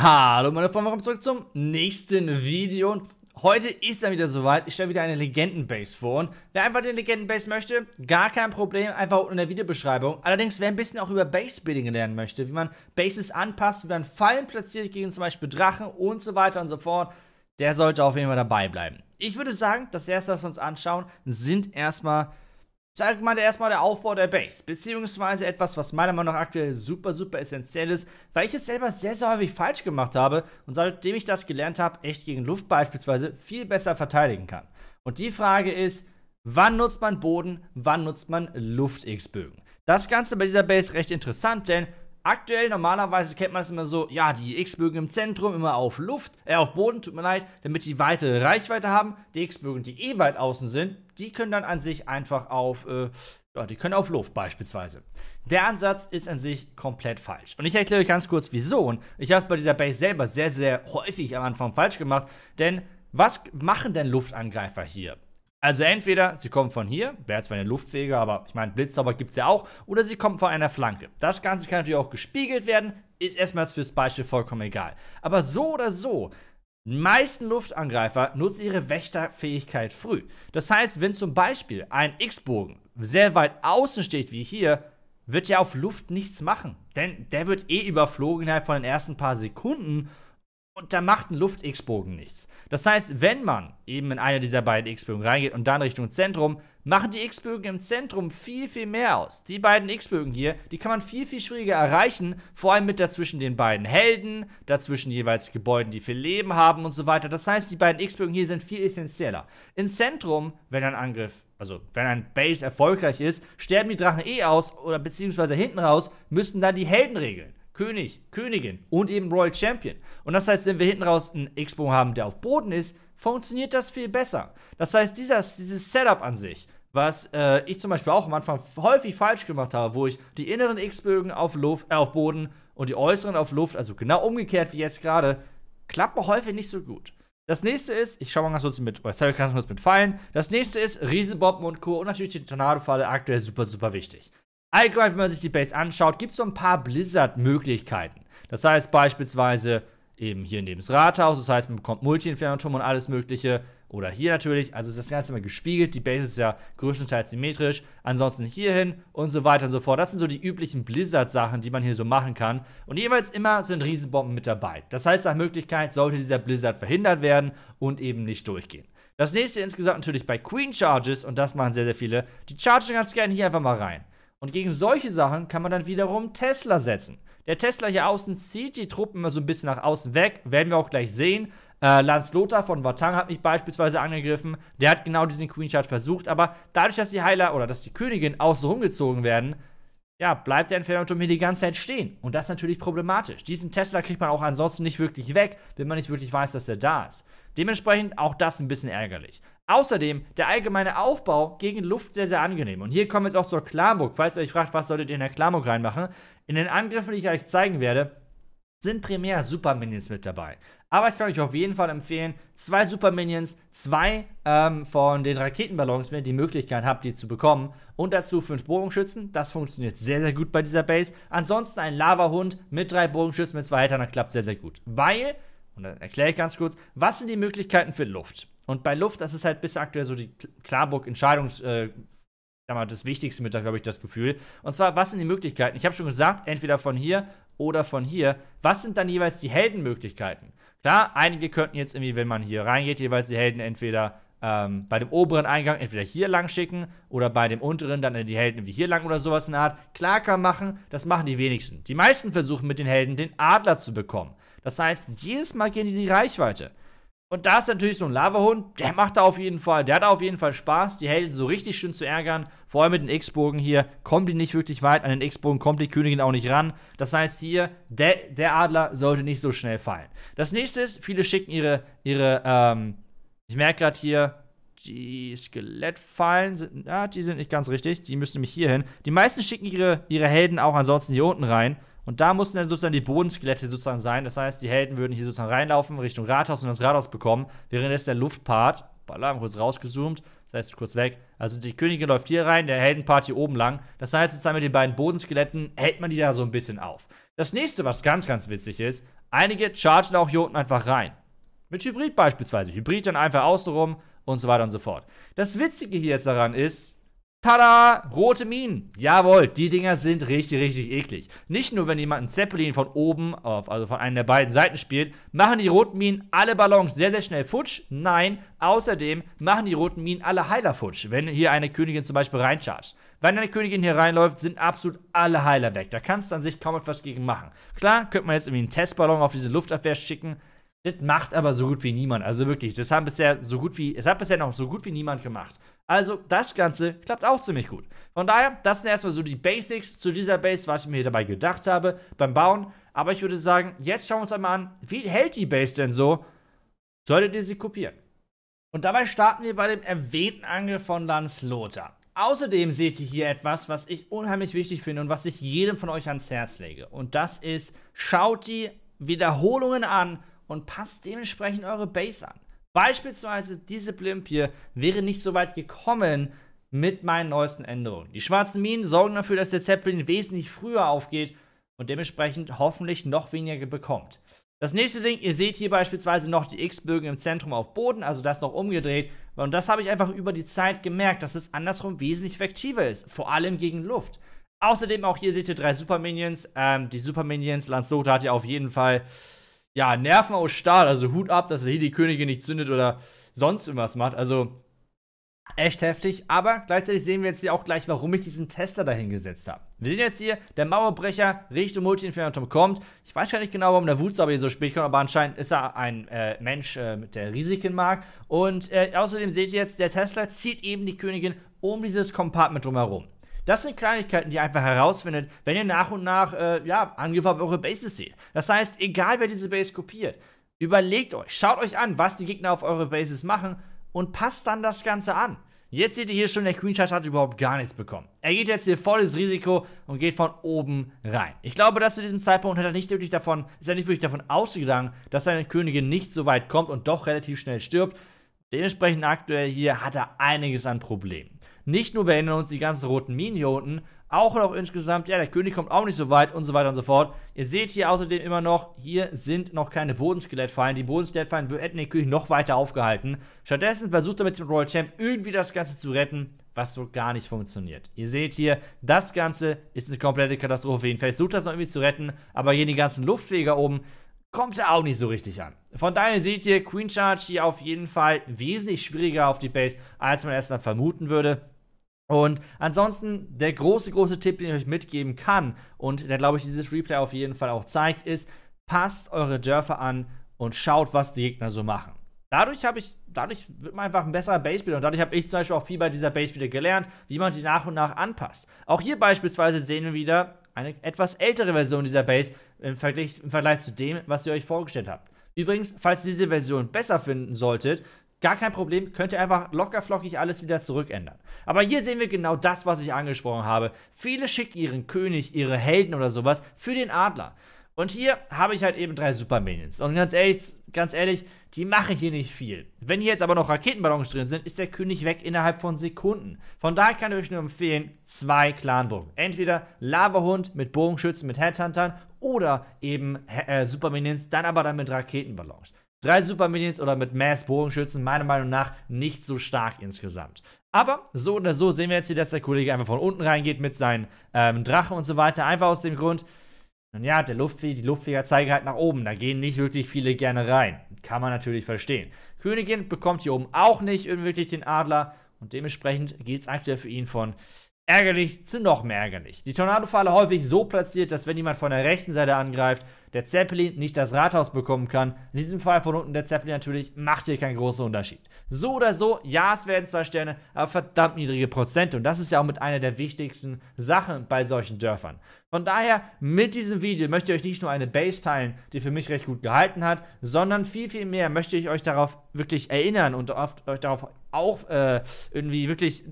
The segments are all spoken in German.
Hallo meine Freunde, willkommen zurück zum nächsten Video und heute ist dann wieder soweit, ich stelle wieder eine Legendenbase vor und wer einfach den Legendenbase möchte, gar kein Problem, einfach unten in der Videobeschreibung. Allerdings, wer ein bisschen auch über Base-Building lernen möchte, wie man Bases anpasst, wie man Fallen platziert gegen zum Beispiel Drachen und so weiter und so fort, der sollte auf jeden Fall dabei bleiben. Ich würde sagen, das erste, was wir uns anschauen, sind erstmal Sag mal erstmal der Aufbau der Base, beziehungsweise etwas, was meiner Meinung nach aktuell super, super essentiell ist, weil ich es selber sehr, sehr häufig falsch gemacht habe und seitdem ich das gelernt habe, echt gegen Luft beispielsweise viel besser verteidigen kann. Und die Frage ist, wann nutzt man Boden, wann nutzt man Luft-X-Bögen? Das Ganze bei dieser Base recht interessant, denn Aktuell normalerweise kennt man es immer so, ja, die X-Bögen im Zentrum immer auf Luft, äh, auf Boden, tut mir leid, damit die weitere Reichweite haben. Die X-Bögen, die eh weit außen sind, die können dann an sich einfach auf, äh, ja, die können auf Luft beispielsweise. Der Ansatz ist an sich komplett falsch. Und ich erkläre euch ganz kurz wieso. Und ich habe es bei dieser Base selber sehr, sehr häufig am Anfang falsch gemacht, denn was machen denn Luftangreifer hier? Also entweder sie kommen von hier, wäre zwar eine Luftwege, aber ich meine, Blitzzauber gibt es ja auch, oder sie kommen von einer Flanke. Das Ganze kann natürlich auch gespiegelt werden, ist erstmal fürs Beispiel vollkommen egal. Aber so oder so, die meisten Luftangreifer nutzen ihre Wächterfähigkeit früh. Das heißt, wenn zum Beispiel ein X-Bogen sehr weit außen steht, wie hier, wird er auf Luft nichts machen. Denn der wird eh überflogen innerhalb von den ersten paar Sekunden und da macht ein Luft-X-Bogen nichts. Das heißt, wenn man eben in eine dieser beiden X-Bögen reingeht und dann Richtung Zentrum, machen die X-Bögen im Zentrum viel, viel mehr aus. Die beiden X-Bögen hier, die kann man viel, viel schwieriger erreichen, vor allem mit dazwischen den beiden Helden, dazwischen jeweils Gebäuden, die viel Leben haben und so weiter. Das heißt, die beiden X-Bögen hier sind viel essentieller. Im Zentrum, wenn ein Angriff also wenn ein Base erfolgreich ist, sterben die Drachen eh aus oder beziehungsweise hinten raus müssen dann die Helden regeln. König, Königin und eben Royal Champion. Und das heißt, wenn wir hinten raus einen X-Bogen haben, der auf Boden ist, funktioniert das viel besser. Das heißt, dieser, dieses Setup an sich, was äh, ich zum Beispiel auch am Anfang häufig falsch gemacht habe, wo ich die inneren X-Bögen auf, äh, auf Boden und die äußeren auf Luft, also genau umgekehrt wie jetzt gerade, klappt häufig nicht so gut. Das nächste ist, ich schau mal ganz kurz mit, oder oh, zeige ganz kurz mit Pfeilen. Das nächste ist Riesebomben und Co. und natürlich die Tornadofalle aktuell super, super wichtig. Allgemein, wenn man sich die Base anschaut, gibt es so ein paar Blizzard-Möglichkeiten. Das heißt beispielsweise eben hier neben das Rathaus, das heißt, man bekommt Multi-Infernatum und alles Mögliche. Oder hier natürlich, also ist das Ganze immer gespiegelt, die Base ist ja größtenteils symmetrisch. Ansonsten hierhin und so weiter und so fort. Das sind so die üblichen Blizzard-Sachen, die man hier so machen kann. Und jeweils immer sind Riesenbomben mit dabei. Das heißt, nach Möglichkeit sollte dieser Blizzard verhindert werden und eben nicht durchgehen. Das nächste insgesamt natürlich bei Queen Charges, und das machen sehr, sehr viele, die chargen ganz gerne hier einfach mal rein. Und gegen solche Sachen kann man dann wiederum Tesla setzen. Der Tesla hier außen zieht die Truppen immer so ein bisschen nach außen weg, werden wir auch gleich sehen. Äh, Lance Lothar von Watang hat mich beispielsweise angegriffen. Der hat genau diesen Queen Charge versucht, aber dadurch, dass die Heiler oder dass die Königin außen rumgezogen werden, ja, bleibt der Entfernungsturm hier die ganze Zeit stehen. Und das ist natürlich problematisch. Diesen Tesla kriegt man auch ansonsten nicht wirklich weg, wenn man nicht wirklich weiß, dass er da ist. Dementsprechend auch das ein bisschen ärgerlich. Außerdem der allgemeine Aufbau gegen Luft sehr, sehr angenehm. Und hier kommen wir jetzt auch zur Klamburg. Falls ihr euch fragt, was solltet ihr in der Klamburg reinmachen? In den Angriffen, die ich euch zeigen werde, sind primär Super Minions mit dabei. Aber ich kann euch auf jeden Fall empfehlen, zwei Super Minions, zwei ähm, von den Raketenballons, wenn ihr die Möglichkeit habt, die zu bekommen. Und dazu fünf Bogenschützen. Das funktioniert sehr, sehr gut bei dieser Base. Ansonsten ein Lava-Hund mit drei Bogenschützen mit zwei das klappt sehr, sehr gut. Weil, und dann erkläre ich ganz kurz, was sind die Möglichkeiten für Luft? Und bei Luft, das ist halt bis aktuell so die Klarburg-Entscheidungs- äh, das Wichtigste mit dafür, habe ich das Gefühl. Und zwar, was sind die Möglichkeiten? Ich habe schon gesagt, entweder von hier oder von hier. Was sind dann jeweils die Heldenmöglichkeiten? Klar, einige könnten jetzt irgendwie, wenn man hier reingeht, jeweils die Helden entweder ähm, bei dem oberen Eingang entweder hier lang schicken oder bei dem unteren dann die Helden wie hier lang oder sowas in der Art. Klar kann machen, das machen die wenigsten. Die meisten versuchen mit den Helden den Adler zu bekommen. Das heißt, jedes Mal gehen die in die Reichweite. Und da ist natürlich so ein Lava-Hund, der macht da auf jeden Fall, der hat auf jeden Fall Spaß, die Helden so richtig schön zu ärgern. Vor allem mit den X-Bogen hier, kommt die nicht wirklich weit, an den X-Bogen kommt die Königin auch nicht ran. Das heißt hier, der, der, Adler sollte nicht so schnell fallen. Das nächste ist, viele schicken ihre, ihre, ähm, ich merke gerade hier, die Skelettfallen sind, ja, ah, die sind nicht ganz richtig, die müssen nämlich hier hin. Die meisten schicken ihre, ihre Helden auch ansonsten hier unten rein, und da mussten dann sozusagen die Bodenskelette sozusagen sein. Das heißt, die Helden würden hier sozusagen reinlaufen Richtung Rathaus und das Rathaus bekommen, währenddessen der Luftpart, Alarm kurz rausgezoomt, das heißt kurz weg. Also die Königin läuft hier rein, der Heldenpart hier oben lang. Das heißt, sozusagen mit den beiden Bodenskeletten hält man die da so ein bisschen auf. Das nächste, was ganz, ganz witzig ist, einige chargen auch hier unten einfach rein. Mit Hybrid beispielsweise. Hybrid dann einfach außenrum und so weiter und so fort. Das Witzige hier jetzt daran ist, Tada! Rote Minen. Jawohl, die Dinger sind richtig, richtig eklig. Nicht nur, wenn jemand einen Zeppelin von oben, auf, also von einer der beiden Seiten spielt, machen die roten Minen alle Ballons sehr, sehr schnell futsch. Nein, außerdem machen die roten Minen alle Heiler futsch, wenn hier eine Königin zum Beispiel reinchargt. Wenn eine Königin hier reinläuft, sind absolut alle Heiler weg. Da kannst du an sich kaum etwas gegen machen. Klar, könnte man jetzt irgendwie einen Testballon auf diese Luftabwehr schicken. Das macht aber so gut wie niemand. Also wirklich, das haben bisher so gut wie, es hat bisher noch so gut wie niemand gemacht. Also das Ganze klappt auch ziemlich gut. Von daher, das sind erstmal so die Basics zu dieser Base, was ich mir dabei gedacht habe beim Bauen. Aber ich würde sagen, jetzt schauen wir uns einmal an, wie hält die Base denn so? Solltet ihr sie kopieren? Und dabei starten wir bei dem erwähnten Angriff von Lanslota. Außerdem seht ihr hier etwas, was ich unheimlich wichtig finde und was ich jedem von euch ans Herz lege. Und das ist, schaut die Wiederholungen an und passt dementsprechend eure Base an. Beispielsweise diese Blimp hier wäre nicht so weit gekommen mit meinen neuesten Änderungen. Die schwarzen Minen sorgen dafür, dass der Zeppelin wesentlich früher aufgeht und dementsprechend hoffentlich noch weniger bekommt. Das nächste Ding, ihr seht hier beispielsweise noch die X-Bögen im Zentrum auf Boden, also das noch umgedreht. Und das habe ich einfach über die Zeit gemerkt, dass es andersrum wesentlich effektiver ist, vor allem gegen Luft. Außerdem auch hier seht ihr drei Super Minions. Ähm, die Super Minions, Lancelot hat ja auf jeden Fall ja, Nerven aus Stahl. Also Hut ab, dass er hier die Königin nicht zündet oder sonst irgendwas macht. Also echt heftig. Aber gleichzeitig sehen wir jetzt hier auch gleich, warum ich diesen Tesla dahingesetzt habe. Wir sehen jetzt hier, der Mauerbrecher Richtung Multi-Infinitum kommt. Ich weiß gar nicht genau, warum der Wutsauber hier so spät kommt, aber anscheinend ist er ein äh, Mensch, äh, der Risiken mag. Und äh, außerdem seht ihr jetzt, der Tesla zieht eben die Königin um dieses Compartment drumherum. Das sind Kleinigkeiten, die ihr einfach herausfindet, wenn ihr nach und nach äh, ja, Angriffe auf eure Bases seht. Das heißt, egal wer diese Base kopiert, überlegt euch, schaut euch an, was die Gegner auf eure Bases machen und passt dann das Ganze an. Jetzt seht ihr hier schon, der Queen hat überhaupt gar nichts bekommen. Er geht jetzt hier volles Risiko und geht von oben rein. Ich glaube, dass zu diesem Zeitpunkt hat er nicht wirklich davon, ist er nicht wirklich davon ausgegangen, dass seine Königin nicht so weit kommt und doch relativ schnell stirbt. Dementsprechend aktuell hier hat er einiges an Problemen. Nicht nur, wir erinnern uns die ganzen roten Minen hier unten, auch noch insgesamt, ja, der König kommt auch nicht so weit und so weiter und so fort. Ihr seht hier außerdem immer noch, hier sind noch keine Bodenskeletttfallen. Die Bodenskeletttfallen hätten den König noch weiter aufgehalten. Stattdessen versucht er mit dem Royal Champ irgendwie das Ganze zu retten, was so gar nicht funktioniert. Ihr seht hier, das Ganze ist eine komplette Katastrophe. Jedenfalls versucht das noch irgendwie zu retten, aber hier die ganzen Luftfeger oben, kommt er auch nicht so richtig an. Von daher seht ihr Queen Charge hier auf jeden Fall wesentlich schwieriger auf die Base, als man erst dann vermuten würde. Und ansonsten, der große, große Tipp, den ich euch mitgeben kann und der, glaube ich, dieses Replay auf jeden Fall auch zeigt, ist, passt eure Dörfer an und schaut, was die Gegner so machen. Dadurch habe ich, dadurch wird man einfach ein besserer Bassspieler und dadurch habe ich zum Beispiel auch viel bei dieser Bassspieler gelernt, wie man sie nach und nach anpasst. Auch hier beispielsweise sehen wir wieder eine etwas ältere Version dieser Base im Vergleich, im Vergleich zu dem, was ihr euch vorgestellt habt. Übrigens, falls ihr diese Version besser finden solltet, Gar kein Problem, könnt ihr einfach lockerflockig alles wieder zurückändern. Aber hier sehen wir genau das, was ich angesprochen habe. Viele schicken ihren König, ihre Helden oder sowas für den Adler. Und hier habe ich halt eben drei Super Minions. Und ganz ehrlich, ganz ehrlich, die machen hier nicht viel. Wenn hier jetzt aber noch Raketenballons drin sind, ist der König weg innerhalb von Sekunden. Von daher kann ich euch nur empfehlen, zwei Clanbogen. Entweder Laberhund mit Bogenschützen, mit Headhuntern oder eben äh, Super Minions, dann aber dann mit Raketenballons. Drei Super Minions oder mit Mass Bogenschützen meiner Meinung nach nicht so stark insgesamt. Aber so oder so sehen wir jetzt hier, dass der Kollege einfach von unten reingeht mit seinen ähm, Drachen und so weiter. Einfach aus dem Grund, nun ja, der Luftflieger, die Luftfeger zeigen halt nach oben. Da gehen nicht wirklich viele gerne rein. Kann man natürlich verstehen. Königin bekommt hier oben auch nicht wirklich den Adler. Und dementsprechend geht es aktuell für ihn von ärgerlich zu noch mehr ärgerlich. Die Tornadofalle häufig so platziert, dass wenn jemand von der rechten Seite angreift, der Zeppelin nicht das Rathaus bekommen kann. In diesem Fall von unten der Zeppelin natürlich macht hier keinen großen Unterschied. So oder so, ja, es werden zwei Sterne, aber verdammt niedrige Prozente und das ist ja auch mit einer der wichtigsten Sachen bei solchen Dörfern. Von daher, mit diesem Video möchte ich euch nicht nur eine Base teilen, die für mich recht gut gehalten hat, sondern viel, viel mehr möchte ich euch darauf wirklich erinnern und oft, euch darauf auch äh, irgendwie wirklich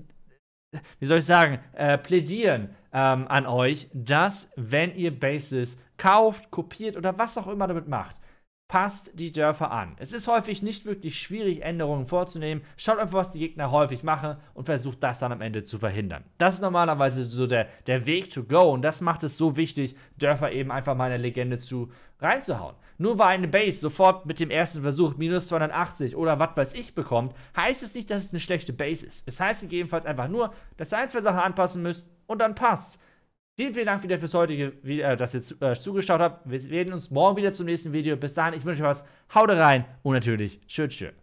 wie soll ich sagen, äh, plädieren ähm, an euch, dass, wenn ihr Bases kauft, kopiert oder was auch immer damit macht, passt die Dörfer an. Es ist häufig nicht wirklich schwierig, Änderungen vorzunehmen. Schaut einfach, was die Gegner häufig machen und versucht das dann am Ende zu verhindern. Das ist normalerweise so der, der Weg to go und das macht es so wichtig, Dörfer eben einfach mal in eine Legende zu reinzuhauen. Nur weil eine Base sofort mit dem ersten Versuch minus 280 oder was weiß ich bekommt, heißt es nicht, dass es eine schlechte Base ist. Es heißt gegebenenfalls einfach nur, dass ihr ein, zwei Sachen anpassen müsst und dann passt's. Vielen, vielen Dank wieder fürs heutige Video, äh, dass ihr äh, zugeschaut habt. Wir sehen uns morgen wieder zum nächsten Video. Bis dahin, ich wünsche euch was. Haut rein und natürlich, tschüss, tschüss.